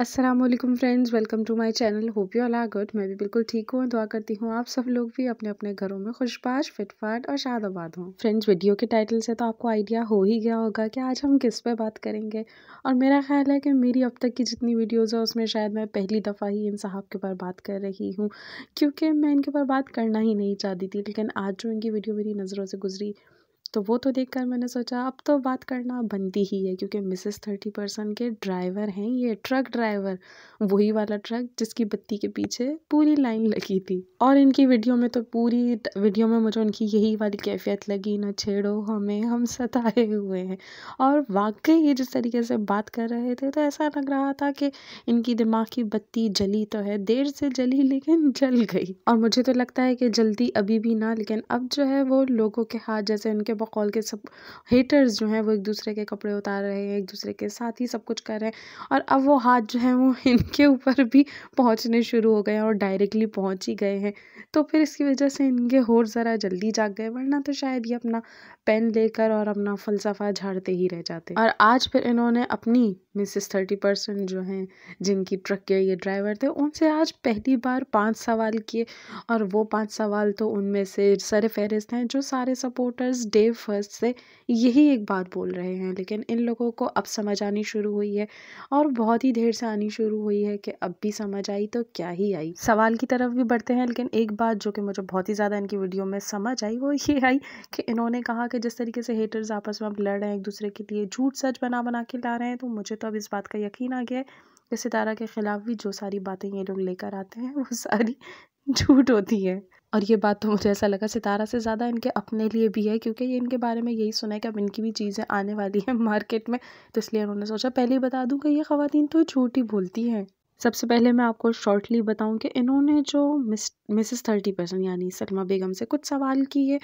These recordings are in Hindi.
Aslam friends welcome to my channel hope you all good मैं भी बिल्कुल ठीक हूँ दुआ करती हूँ आप सब लोग भी अपने अपने घरों में खुशबाश फिटफाट और शादाबाद हों फ्रेंड्स वीडियो के टाइटल से तो आपको आइडिया हो ही गया होगा कि आज हम किस पे बात करेंगे और मेरा ख्याल है कि मेरी अब तक की जितनी वीडियोज़ है उसमें शायद मैं पहली दफ़ा ही इन साहब के ऊपर बात कर रही हूँ क्योंकि मैं इनके ऊपर बात करना ही नहीं चाहती थी लेकिन आज जो इनकी वीडियो मेरी नज़रों से गुजरी तो वो तो देखकर मैंने सोचा अब तो बात करना बनती ही है क्योंकि मिसेस थर्टी परसेंट के ड्राइवर हैं ये ट्रक ड्राइवर वही वाला ट्रक जिसकी बत्ती के पीछे पूरी लाइन लगी थी और इनकी वीडियो में तो पूरी वीडियो में मुझे उनकी यही वाली कैफियत लगी ना छेड़ो हमें हम सताए हुए हैं और वाकई ये जिस तरीके से बात कर रहे थे तो ऐसा लग रहा था कि इनकी दिमाग की बत्ती जली तो है देर से जली लेकिन जल गई और मुझे तो लगता है कि जल्दी अभी भी ना लेकिन अब जो है वो लोगों के हाथ जैसे उनके बकौल के सब हेटर्स जो हैं वो एक दूसरे के कपड़े उतार रहे हैं एक दूसरे के साथ ही सब कुछ कर रहे हैं और अब वो हाथ जो है वो इनके ऊपर भी पहुँचने शुरू हो गए हैं और डायरेक्टली पहुँच ही गए हैं तो फिर इसकी वजह से इनके होर ज़रा जल्दी जाग गए वरना तो शायद ये अपना पेन लेकर और अपना फ़लसफ़ा झाड़ते ही रह जाते और आज फिर इन्होंने अपनी मिसेस थर्टी परसेंट जो हैं जिनकी ट्रक के ये ड्राइवर थे उनसे आज पहली बार पांच सवाल किए और वो पांच सवाल तो उनमें से सर फहरिस्त हैं जो सारे सपोर्टर्स डे फर्स्ट से यही एक बात बोल रहे हैं लेकिन इन लोगों को अब समझ आनी शुरू हुई है और बहुत ही देर से आनी शुरू हुई है कि अब भी समझ आई तो क्या ही आई सवाल की तरफ भी बढ़ते हैं लेकिन एक बात जो कि मुझे बहुत ही ज़्यादा इनकी वीडियो में समझ आई वो ये आई कि इन्होंने कहा कि के जिस तरीके से हेटर्स आपस में लड़ रहे हैं एक दूसरे के लिए झूठ सच बना बना के ला रहे हैं तो मुझे तो अब इस बात का यकीन आ गया है कि सितारा के ख़िलाफ़ भी जो सारी बातें ये लोग लेकर आते हैं वो सारी झूठ होती है और ये बात तो मुझे ऐसा लगा सितारा से ज़्यादा इनके अपने लिए भी है क्योंकि ये इनके बारे में यही सुना है कि अब इनकी भी चीज़ें आने वाली हैं मार्केट में तो इसलिए उन्होंने सोचा पहले ही बता दूँ कि ये खातन तो झूठ ही बोलती हैं सबसे पहले मैं आपको शॉर्टली बताऊं कि इन्होंने जो मिस मिसेस थर्टी परसेंट यानी सलमा बेगम से कुछ सवाल किए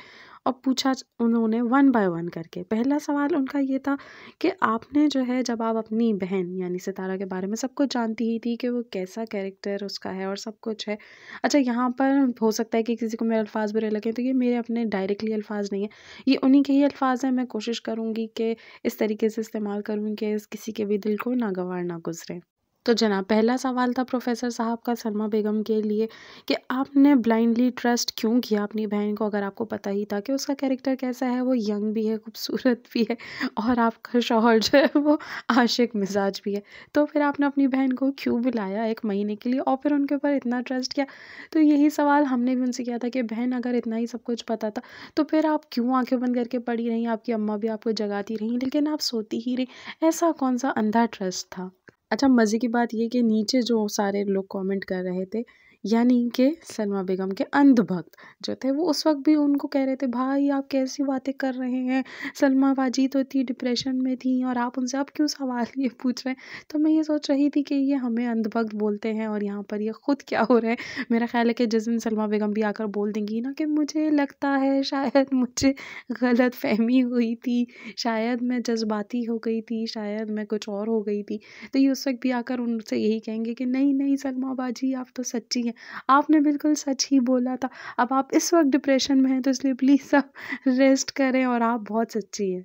और पूछा उन्होंने वन बाय वन करके पहला सवाल उनका ये था कि आपने जो है जब आप अपनी बहन यानी सितारा के बारे में सब कुछ जानती ही थी कि वो कैसा कैरेक्टर उसका है और सब कुछ है अच्छा यहाँ पर हो सकता है कि किसी को मेरे अल्फाज बुरे लगे तो ये मेरे अपने डायरेक्टली अल्फाज नहीं है ये उन्हीं के ही अल्फाज हैं मैं कोशिश करूँगी कि इस तरीके से इस्तेमाल करूँ कि किसी के भी दिल को गवार ना गुजरें तो जना पहला सवाल था प्रोफेसर साहब का सरमा बेगम के लिए कि आपने ब्लाइंडली ट्रस्ट क्यों किया अपनी बहन को अगर आपको पता ही था कि उसका कैरेक्टर कैसा है वो यंग भी है खूबसूरत भी है और आपका शौहर जो है वो आशिक मिजाज भी है तो फिर आपने अपनी बहन को क्यों बुलाया एक महीने के लिए और फिर उनके ऊपर इतना ट्रस्ट किया तो यही सवाल हमने भी उनसे किया था कि बहन अगर इतना ही सब कुछ पता था तो फिर आप क्यों आँखें बंद करके पड़ी रहीं आपकी अम्मा भी आपको जगाती रहीं लेकिन आप सोती ही रहीं ऐसा कौन सा अंधा ट्रस्ट था अच्छा मज़े की बात ये कि नीचे जो सारे लोग कमेंट कर रहे थे यानी कि सलमा बेगम के अंधभक्त जो थे वो उस वक्त भी उनको कह रहे थे भाई आप कैसी बातें कर रहे हैं सलमा बाजी तो इतनी डिप्रेशन में थी और आप उनसे अब क्यों सवाल ये पूछ रहे हैं तो मैं ये सोच रही थी कि ये हमें अंधभक्त बोलते हैं और यहाँ पर ये खुद क्या हो रहे हैं मेरा ख्याल है कि जिस दिन सलमा बेगम भी आकर बोल देंगी ना कि मुझे लगता है शायद मुझे गलत फहमी हुई थी शायद मैं जज्बाती हो गई थी शायद मैं कुछ और हो गई थी तो ये उस वक्त भी आकर उनसे यही कहेंगे कि नहीं नहीं सलमा बाजी आप तो सच्ची हैं है आपने बिल्कुल सच ही बोला था अब आप इस वक्त डिप्रेशन में हैं तो इसलिए प्लीज़ आप रेस्ट करें और आप बहुत सच्ची हैं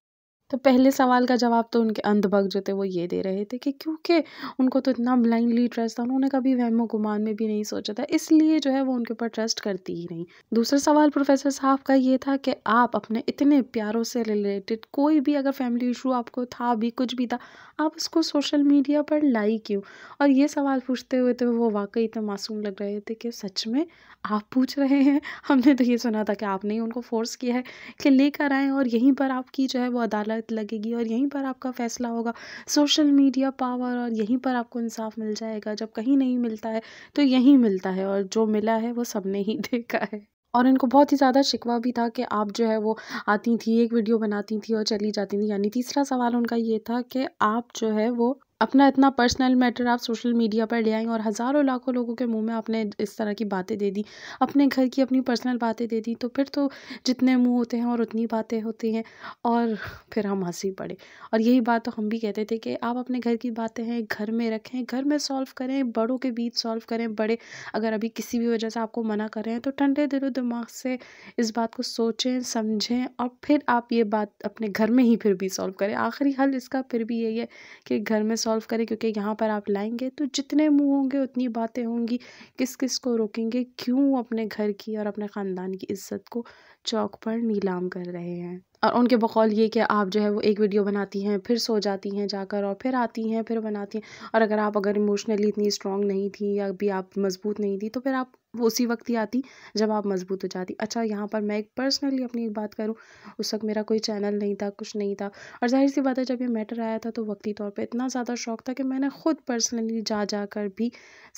तो पहले सवाल का जवाब तो उनके अंधभग जो थे वो ये दे रहे थे कि क्योंकि उनको तो इतना ब्लाइंडली ट्रस्ट था उन्होंने कभी वहमो गुमान में भी नहीं सोचा था इसलिए जो है वो उनके ऊपर ट्रस्ट करती ही नहीं दूसरा सवाल प्रोफेसर साहब का ये था कि आप अपने इतने प्यारों से रिलेटेड कोई भी अगर फैमिली इशू आपको था भी कुछ भी था आप उसको सोशल मीडिया पर लाई क्यों और ये सवाल पूछते हुए तो वो वाकई इतना मासूम लग रहे थे कि सच में आप पूछ रहे हैं हमने तो ये सुना था कि आपने ही उनको फोर्स किया है कि लेकर आएँ और यहीं पर आपकी जो है वो अदालत शरारत लगेगी और यहीं पर आपका फ़ैसला होगा सोशल मीडिया पावर और यहीं पर आपको इंसाफ मिल जाएगा जब कहीं नहीं मिलता है तो यहीं मिलता है और जो मिला है वो सबने ही देखा है और इनको बहुत ही ज़्यादा शिकवा भी था कि आप जो है वो आती थी एक वीडियो बनाती थी और चली जाती थी यानी तीसरा सवाल उनका ये था कि आप जो है वो अपना इतना पर्सनल मैटर आप सोशल मीडिया पर ले आई और हज़ारों लाखों लोगों के मुंह में आपने इस तरह की बातें दे दी अपने घर की अपनी पर्सनल बातें दे दी तो फिर तो जितने मुंह होते हैं और उतनी बातें होती हैं और फिर हम हंसी पड़े और यही बात तो हम भी कहते थे कि आप अपने घर की बातें हैं घर में रखें घर में सॉल्व करें बड़ों के बीच सॉल्व करें बड़े अगर अभी किसी भी वजह से आपको मना कर रहे हैं तो ठंडे दिलो दिमाग से इस बात को सोचें समझें और फिर आप ये बात अपने घर में ही फिर भी सॉल्व करें आखिरी हल इसका फिर भी यही है कि घर में सॉल्व करें क्योंकि यहाँ पर आप लाएंगे तो जितने मुँह होंगे उतनी बातें होंगी किस किस को रोकेंगे क्यों अपने घर की और अपने ख़ानदान की इज़्ज़त को चौक पर नीलाम कर रहे हैं और उनके बकौल ये कि आप जो है वो एक वीडियो बनाती हैं फिर सो जाती हैं जाकर और फिर आती हैं फिर बनाती हैं और अगर आप अगर इमोशनली इतनी स्ट्रांग नहीं थी या भी आप मजबूत नहीं थी तो फिर आप उसी वक्त ही आती जब आप मजबूत हो जाती अच्छा यहाँ पर मैं एक पर्सनली अपनी एक बात करूँ उस वक्त मेरा कोई चैनल नहीं था कुछ नहीं था और जाहिर सी बात है जब ये मैटर आया था तो वक्ती तौर पर इतना ज़्यादा शौक था कि मैंने खुद पर्सनली जा जा कर भी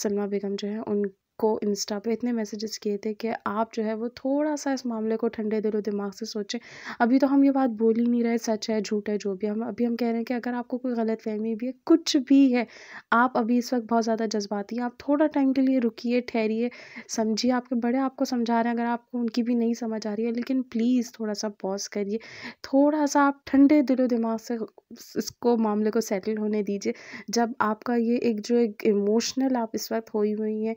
सलमा बेगम जो है उन को इंस्टा पे इतने मैसेजेस किए थे कि आप जो है वो थोड़ा सा इस मामले को ठंडे दिलो दिमाग से सोचें अभी तो हम ये बात बोल ही नहीं रहे सच है झूठ है जो भी हम अभी हम कह रहे हैं कि अगर आपको कोई गलत फहमी भी है कुछ भी है आप अभी इस वक्त बहुत ज़्यादा जज्बाती हैं आप थोड़ा टाइम के लिए रुकी ठहरिए समझिए आपके बड़े आपको समझा रहे हैं अगर आपको उनकी भी नहीं समझ आ रही है लेकिन प्लीज़ थोड़ा सा पॉज करिए थोड़ा सा आप ठंडे दिलो दिमाग से इसको मामले को सेटल होने दीजिए जब आपका ये एक जो एक इमोशनल आप इस वक्त हुई हुई हैं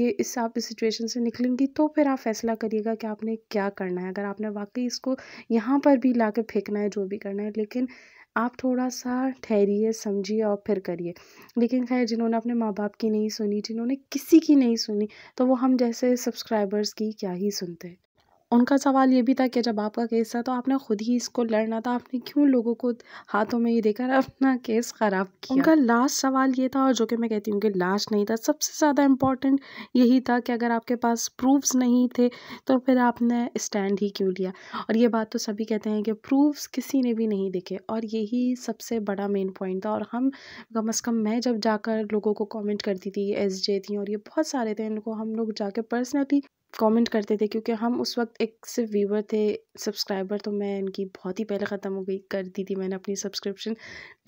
ये करेंगे इस आप इस सिचुएशन से निकलेंगी तो फिर आप फैसला करिएगा कि आपने क्या करना है अगर आपने वाकई इसको यहाँ पर भी ला फेंकना है जो भी करना है लेकिन आप थोड़ा सा ठहरिए समझिए और फिर करिए लेकिन खैर जिन्होंने अपने माँ बाप की नहीं सुनी जिन्होंने किसी की नहीं सुनी तो वो हम जैसे सब्सक्राइबर्स की क्या ही सुनते हैं उनका सवाल ये भी था कि जब आपका केस था तो आपने खुद ही इसको लड़ना था आपने क्यों लोगों को हाथों में ये देकर अपना केस ख़राब किया उनका लास्ट सवाल ये था और जो कि मैं कहती हूँ कि लास्ट नहीं था सबसे ज़्यादा इम्पॉर्टेंट यही था कि अगर आपके पास प्रूफ्स नहीं थे तो फिर आपने स्टैंड ही क्यों लिया और ये बात तो सभी कहते हैं कि प्रूफ्स किसी ने भी नहीं देखे और यही सबसे बड़ा मेन पॉइंट था और हम कम अज़ कम मैं जब जाकर लोगों को कॉमेंट करती थी एस जे थी और ये बहुत सारे थे इनको हम लोग जाके पर्सनली कमेंट करते थे क्योंकि हम उस वक्त एक सिर्फ व्यूवर थे सब्सक्राइबर तो मैं इनकी बहुत ही पहले ख़त्म हो गई कर दी थी मैंने अपनी सब्सक्रिप्शन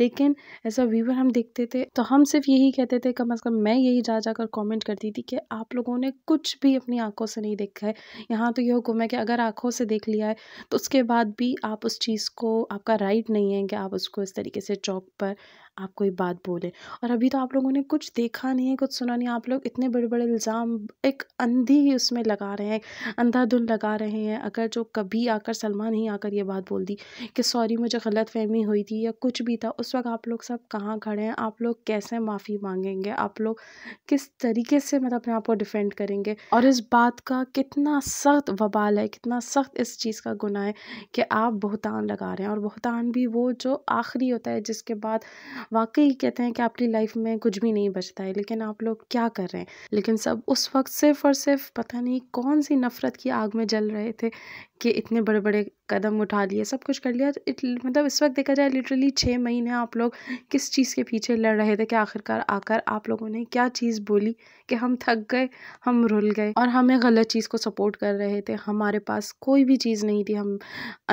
लेकिन ऐसा व्यूवर हम देखते थे तो हम सिर्फ यही कहते थे कम अज़ कम मैं यही जा जाकर कमेंट करती थी कि आप लोगों ने कुछ भी अपनी आंखों से नहीं देखा है यहाँ तो यह हुक्म है कि अगर आँखों से देख लिया है तो उसके बाद भी आप उस चीज़ को आपका राइट नहीं है कि आप उसको इस तरीके से चौक पर आप कोई बात बोले और अभी तो आप लोगों ने कुछ देखा नहीं है कुछ सुना नहीं आप लोग इतने बड़े बड़े इल्ज़ाम एक अंधी उसमें लगा रहे हैं अंधाधुन लगा रहे हैं अगर जो कभी आकर सलमान ही आकर ये बात बोल दी कि सॉरी मुझे गलत फहमी हुई थी या कुछ भी था उस वक्त आप लोग सब कहाँ खड़े हैं आप लोग कैसे माफ़ी मांगेंगे आप लोग किस तरीके से मतलब अपने आप को डिफेंड करेंगे और इस बात का कितना सख्त वबाल है कितना सख्त इस चीज़ का गुना है कि आप बहुतान लगा रहे हैं और बहुतान भी वो जो आखिरी होता है जिसके बाद वाकई कहते हैं कि आपकी लाइफ में कुछ भी नहीं बचता है लेकिन आप लोग क्या कर रहे हैं लेकिन सब उस वक्त सिर्फ और सिर्फ पता नहीं कौन सी नफ़रत की आग में जल रहे थे कि इतने बड़े बड़े कदम उठा लिए सब कुछ कर लिया तो इत, मतलब इस वक्त देखा जाए लिटरली छः महीने आप लोग किस चीज़ के पीछे लड़ रहे थे कि आखिरकार आकर आप लोगों ने क्या चीज़ बोली कि हम थक गए हम रुल गए और हमें गलत चीज़ को सपोर्ट कर रहे थे हमारे पास कोई भी चीज़ नहीं थी हम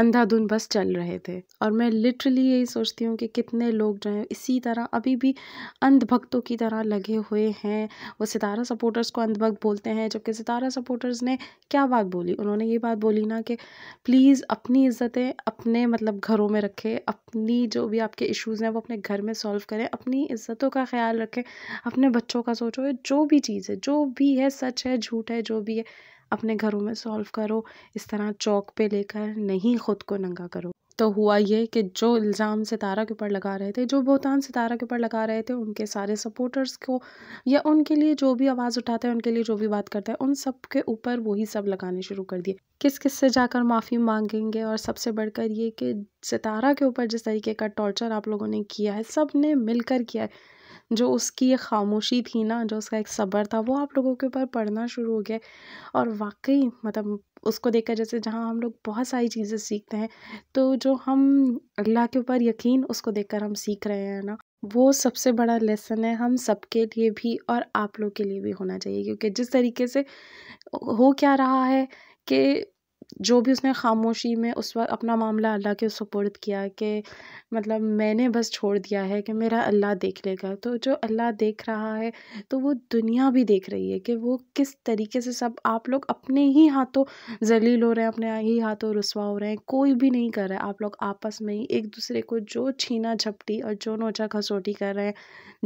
अंधाधुन बस चल रहे थे और मैं लिटरली यही सोचती हूँ कि कितने लोग जो हैं इसी तरह अभी भी अंधभक्तों की तरह लगे हुए हैं वो सितारा सपोर्टर्स को अंधभक्त बोलते हैं जबकि सितारा सपोर्टर्स ने क्या बात बोली उन्होंने ये बात बोली ना कि के प्लीज़ अपनी इज़्ज़तें अपने मतलब घरों में रखें अपनी जो भी आपके इश्यूज़ हैं वो अपने घर में सॉल्व करें अपनी इज़्ज़तों का ख्याल रखें अपने बच्चों का सोचो जो भी चीज़ है जो भी है सच है झूठ है जो भी है अपने घरों में सॉल्व करो इस तरह चौक पे लेकर नहीं ख़ुद को नंगा करो तो हुआ ये कि जो इल्ज़ाम सितारा के ऊपर लगा रहे थे जो बोहतान सितारा के ऊपर लगा रहे थे उनके सारे सपोर्टर्स को या उनके लिए जो भी आवाज़ उठाते हैं उनके लिए जो भी बात करते हैं उन सब के ऊपर वही सब लगाने शुरू कर दिए किस किस से जाकर माफ़ी मांगेंगे और सबसे बढ़कर ये कि सितारा के ऊपर जिस तरीके का टॉर्चर आप लोगों ने किया है सब ने मिलकर किया है जो उसकी ये खामोशी थी ना जो उसका एक सब्र था वो आप लोगों के ऊपर पढ़ना शुरू हो गया और वाकई मतलब उसको देखकर जैसे जहाँ हम लोग बहुत सारी चीज़ें सीखते हैं तो जो हम अल्लाह के ऊपर यकीन उसको देखकर हम सीख रहे हैं ना वो सबसे बड़ा लेसन है हम सबके लिए भी और आप लोग के लिए भी होना चाहिए क्योंकि जिस तरीके से हो क्या रहा है कि जो भी उसने खामोशी में उस वक्त अपना मामला अल्लाह के सुपुर्द किया कि मतलब मैंने बस छोड़ दिया है कि मेरा अल्लाह देख लेगा तो जो अल्लाह देख रहा है तो वो दुनिया भी देख रही है कि वो किस तरीके से सब आप लोग अपने ही हाथों जलील हो रहे हैं अपने ही हाथों रसवा हो रहे हैं कोई भी नहीं कर रहा है आप लोग आपस में ही एक दूसरे को जो छीना झपटी और जो नोचा खसोटी कर रहे हैं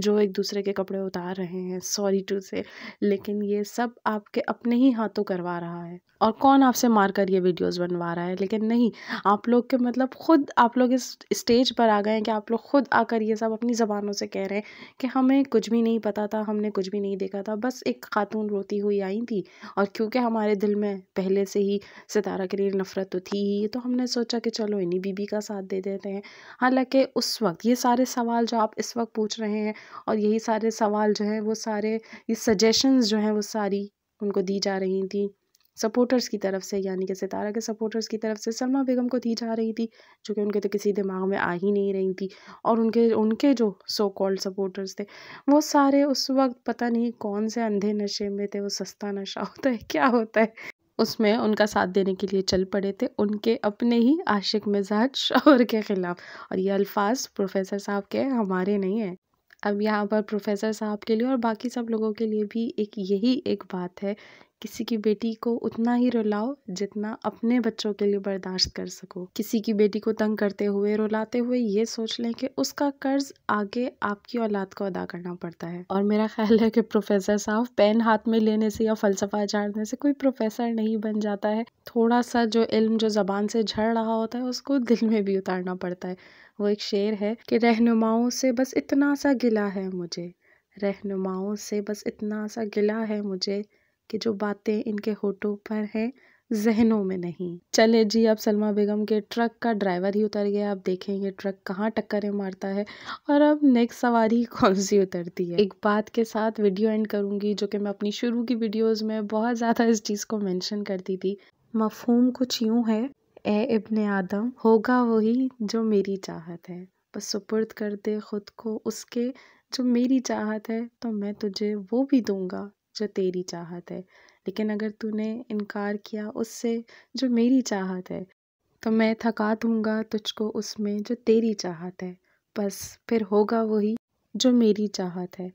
जो एक दूसरे के कपड़े उतार रहे हैं सॉरी टू से लेकिन ये सब आपके अपने ही हाथों करवा रहा है और कौन आपसे मार कर ये लिए वीडियोस बनवा रहा है लेकिन नहीं आप लोग के मतलब ख़ुद आप लोग इस स्टेज पर आ गए हैं कि आप लोग ख़ुद आकर ये सब अपनी ज़बानों से कह रहे हैं कि हमें कुछ भी नहीं पता था हमने कुछ भी नहीं देखा था बस एक खातून रोती हुई आई थी और क्योंकि हमारे दिल में पहले से ही सितारा के लिए नफ़रत तो थी ही तो हमने सोचा कि चलो इन्हीं बीबी का साथ दे देते हैं हालाँकि उस वक्त ये सारे सवाल जो आप इस वक्त पूछ रहे हैं और यही सारे सवाल जो हैं वो सारे ये सजेशंस जो हैं वो सारी उनको दी जा रही थी सपोर्टर्स की तरफ से यानी कि सितारा के सपोर्टर्स की तरफ से सलमा बेगम को दी जा रही थी जो कि उनके तो किसी दिमाग में आ ही नहीं रही थी और उनके उनके जो सो कॉल्ड सपोर्टर्स थे वो सारे उस वक्त पता नहीं कौन से अंधे नशे में थे वो सस्ता नशा होता है क्या होता है उसमें उनका साथ देने के लिए चल पड़े थे उनके अपने ही आशिक मिजाज शौर के ख़िलाफ़ और ये अल्फाज प्रोफेसर साहब के हमारे नहीं हैं अब यहाँ पर प्रोफेसर साहब के लिए और बाकी सब लोगों के लिए भी एक यही एक बात है किसी की बेटी को उतना ही रुलाओ जितना अपने बच्चों के लिए बर्दाश्त कर सको किसी की बेटी को तंग करते हुए रुलाते हुए ये सोच लें कि उसका कर्ज आगे आपकी औलाद को अदा करना पड़ता है और मेरा ख्याल है कि प्रोफेसर साहब पेन हाथ में लेने से या फलसफा झाड़ने से कोई प्रोफेसर नहीं बन जाता है थोड़ा सा जो इल्म जो ज़बान से झड़ रहा होता है उसको दिल में भी उतारना पड़ता है वो एक शेर है कि रहनुमाओं से बस इतना सा गिला है मुझे रहनुमाओं से बस इतना सा गिला है मुझे कि जो बातें इनके होठों पर हैं जहनों में नहीं चले जी अब सलमा बेगम के ट्रक का ड्राइवर ही उतर गया आप देखेंगे ट्रक कहाँ टक्करें मारता है और अब नेक्स्ट सवारी कौन सी उतरती है एक बात के साथ वीडियो एंड करूंगी जो कि मैं अपनी शुरू की वीडियोस में बहुत ज़्यादा इस चीज़ को मेंशन करती थी मफहूम कुछ यूं है ए इब्ने आदम होगा वही जो मेरी चाहत है बस सुपुर्द कर दे ख़ुद को उसके जो मेरी चाहत है तो मैं तुझे वो भी दूंगा जो तेरी चाहत है लेकिन अगर तूने इनकार किया उससे जो मेरी चाहत है तो मैं थका दूँगा तुझको उसमें जो तेरी चाहत है बस फिर होगा वही जो मेरी चाहत है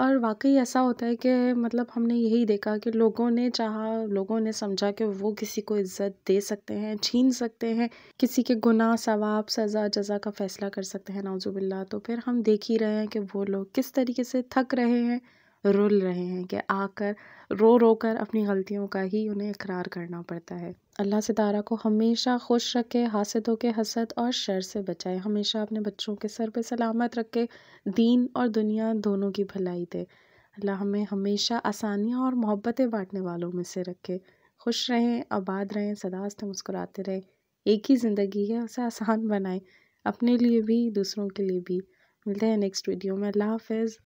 और वाकई ऐसा होता है कि मतलब हमने यही देखा कि लोगों ने चाहा लोगों ने समझा कि वो किसी को इज़्ज़त दे सकते हैं छीन सकते हैं किसी के गुनाह सवाब सज़ा जजा का फ़ैसला कर सकते हैं नाजुबिल्ला तो फिर हम देख ही रहे हैं कि वो लोग किस तरीके से थक रहे हैं रुल रहे हैं कि आकर रो रो कर अपनी गलतियों का ही उन्हें इकरार करना पड़ता है अल्लाह से तारा को हमेशा खुश रखे हासदों के हसद और शर से बचाए हमेशा अपने बच्चों के सर पर सलामत रखे दीन और दुनिया दोनों की भलाई दे अल्लाह हमें हमेशा आसानियाँ और मोहब्बतें बांटने वालों में से रखे खुश रहें आबाद रहें सदास्त मुस्कुराते रहें एक ही ज़िंदगी है उसे आसान बनाएं अपने लिए भी दूसरों के लिए भी मिलते हैं नेक्स्ट वीडियो में अल्लाह हाफिज़